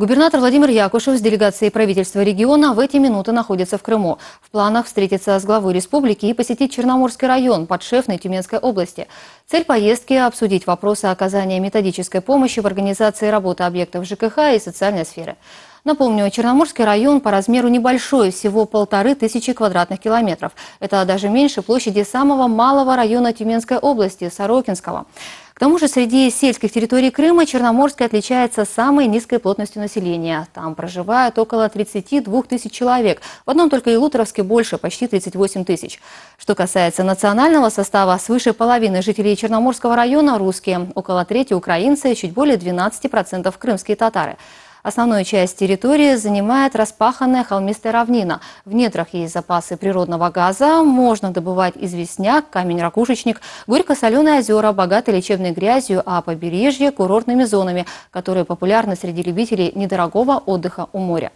Губернатор Владимир Якушев с делегацией правительства региона в эти минуты находится в Крыму. В планах встретиться с главой республики и посетить Черноморский район, подшефной Тюменской области. Цель поездки – обсудить вопросы оказания методической помощи в организации работы объектов ЖКХ и социальной сферы. Напомню, Черноморский район по размеру небольшой, всего полторы тысячи квадратных километров. Это даже меньше площади самого малого района Тюменской области – Сорокинского. К тому же среди сельских территорий Крыма Черноморская отличается самой низкой плотностью населения. Там проживают около 32 тысяч человек. В одном только Илуторовске больше, почти 38 тысяч. Что касается национального состава, свыше половины жителей Черноморского района русские, около трети украинцы, чуть более 12% крымские татары. Основную часть территории занимает распаханная холмистая равнина. В недрах есть запасы природного газа, можно добывать известняк, камень-ракушечник, горько-соленые озера, богатые лечебной грязью, а побережье – курортными зонами, которые популярны среди любителей недорогого отдыха у моря.